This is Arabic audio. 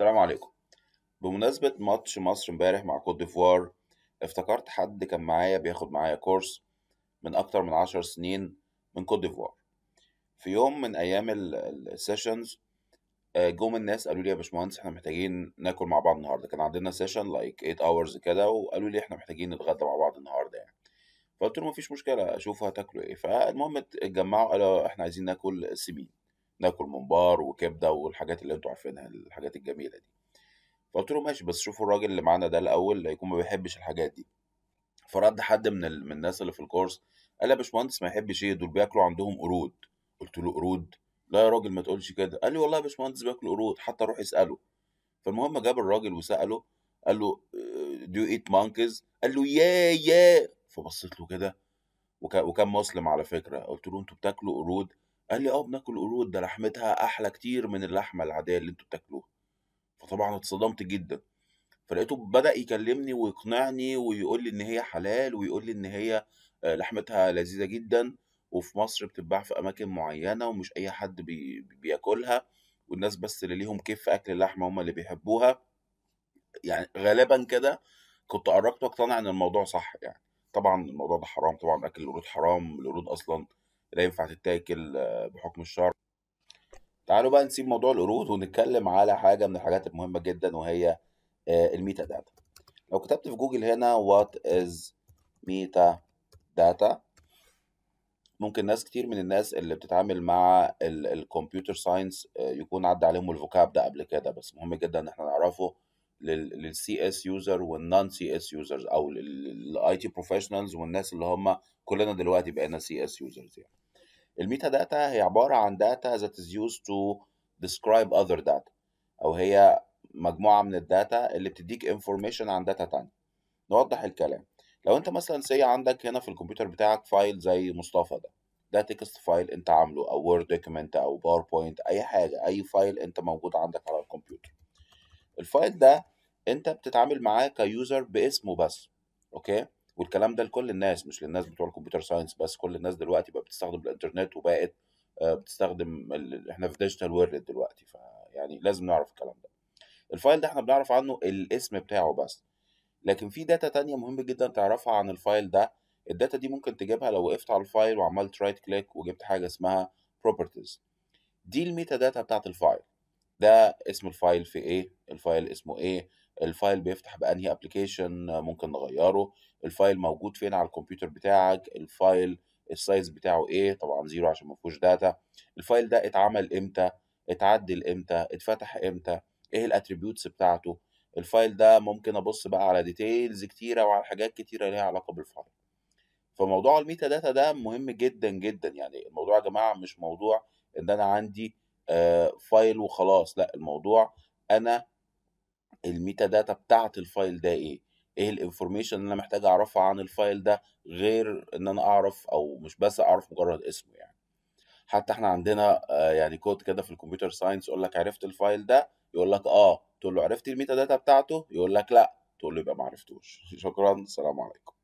السلام عليكم بمناسبة ماتش مصر امبارح مع كوت ديفوار افتكرت حد كان معايا بياخد معايا كورس من أكتر من عشر سنين من كوت ديفوار في يوم من أيام السيشنز آه، جم الناس قالوا لي يا باشمهندس احنا محتاجين ناكل مع بعض النهارده كان عندنا سيشن لايك 8 اورز كده وقالوا لي احنا محتاجين نتغدى مع بعض النهارده يعني فقلت لهم مفيش مشكله اشوفوا هتاكلوا ايه فالمهم اتجمعوا قالوا احنا عايزين ناكل سمين ناكل ممبار وكبده والحاجات اللي انتوا عارفينها الحاجات الجميله دي فقلت له ماشي بس شوفوا الراجل اللي معانا ده الاول هيكون ما بيحبش الحاجات دي فرد حد من ال... من الناس اللي في الكورس قال يا باشمهندس ما يحبش ايه دول بياكلوا عندهم قرود قلت له قرود لا يا راجل ما تقولش كده قال لي والله يا باشمهندس بياكل قرود حتى روح اساله فالمهم جاب الراجل وساله قال له دو ايت مانكيز قال له يا يا فبصيت له كده وكان مسلم على فكره قلت له انتوا بتاكلوا قرود قال لي اه بناكل قرود ده لحمتها احلى كتير من اللحمه العاديه اللي انتوا بتاكلوها فطبعا اتصدمت جدا فلقيته بدأ يكلمني ويقنعني ويقول لي ان هي حلال ويقول لي ان هي آه، لحمتها لذيذة جدا وفي مصر بتتباع في اماكن معينة ومش اي حد بي... بياكلها والناس بس اللي ليهم كيف في اكل اللحمة هم اللي بيحبوها يعني غالبا كده كنت قربت واقتنع ان الموضوع صح يعني طبعا الموضوع ده حرام طبعا اكل القرود حرام القرود اصلا لا ينفع تتاكل آه، بحكم الشرع تعالوا بقى نسيب موضوع القرود ونتكلم على حاجه من الحاجات المهمه جدا وهي آه، الميتا داتا لو كتبت في جوجل هنا وات از ميتا داتا ممكن ناس كتير من الناس اللي بتتعامل مع الكمبيوتر ساينس آه، يكون عدى عليهم الفوكاب ده قبل كده بس مهم جدا ان احنا نعرفه للسي اس يوزر والنون سي اس يوزرز او الاي تي بروفيشنالز والناس اللي هم كلنا دلوقتي بقينا سي اس يوزرز يعني الميتا داتا هي عباره عن داتا ذات از يوز تو ديسكرايب اذر داتا او هي مجموعه من الداتا اللي بتديك انفورميشن عن داتا تانية نوضح الكلام لو انت مثلا سي عندك هنا في الكمبيوتر بتاعك فايل زي مصطفى ده ده تكست فايل انت عامله او وورد دوكيمنت او باوربوينت اي حاجه اي فايل انت موجود عندك على الكمبيوتر الفايل ده انت بتتعامل معاه كيوزر باسمه بس اوكي والكلام ده لكل الناس مش للناس بتوع الكمبيوتر ساينس بس كل الناس دلوقتي بقى بتستخدم الانترنت وبقت آه، بتستخدم ال... احنا في ديجيتال وورلد دلوقتي فيعني لازم نعرف الكلام ده الفايل ده احنا بنعرف عنه الاسم بتاعه بس لكن في داتا تانية مهم جدا تعرفها عن الفايل ده الداتا دي ممكن تجيبها لو وقفت على الفايل وعملت رايت كليك وجبت حاجة اسمها بروبرتيز دي الميتا داتا بتاعت الفايل ده اسم الفايل في ايه الفايل اسمه ايه الفايل بيفتح بانهي ابلكيشن ممكن نغيره الفايل موجود فين على الكمبيوتر بتاعك الفايل السايز بتاعه ايه طبعا زيرو عشان ما فيهوش داتا الفايل ده اتعمل امتى اتعدل امتى اتفتح امتى ايه الاتريبيوتس بتاعته الفايل ده ممكن ابص بقى على ديتيلز كتيره وعلى حاجات كتيره ليها علاقه بالفايل فموضوع الميتا داتا ده مهم جدا جدا يعني الموضوع يا جماعه مش موضوع ان انا عندي آه، فايل وخلاص لا الموضوع انا الميتا داتا بتاعت الفايل ده ايه ايه الانفورميشن اللي انا محتاج اعرفها عن الفايل ده غير ان انا اعرف او مش بس اعرف مجرد اسمه يعني حتى احنا عندنا آه، يعني كود كده في الكمبيوتر ساينس يقول لك عرفت الفايل ده يقول لك اه تقول له عرفت الميتا داتا بتاعته يقول لك لا تقول له يبقى ما عرفتوش شكرا السلام عليكم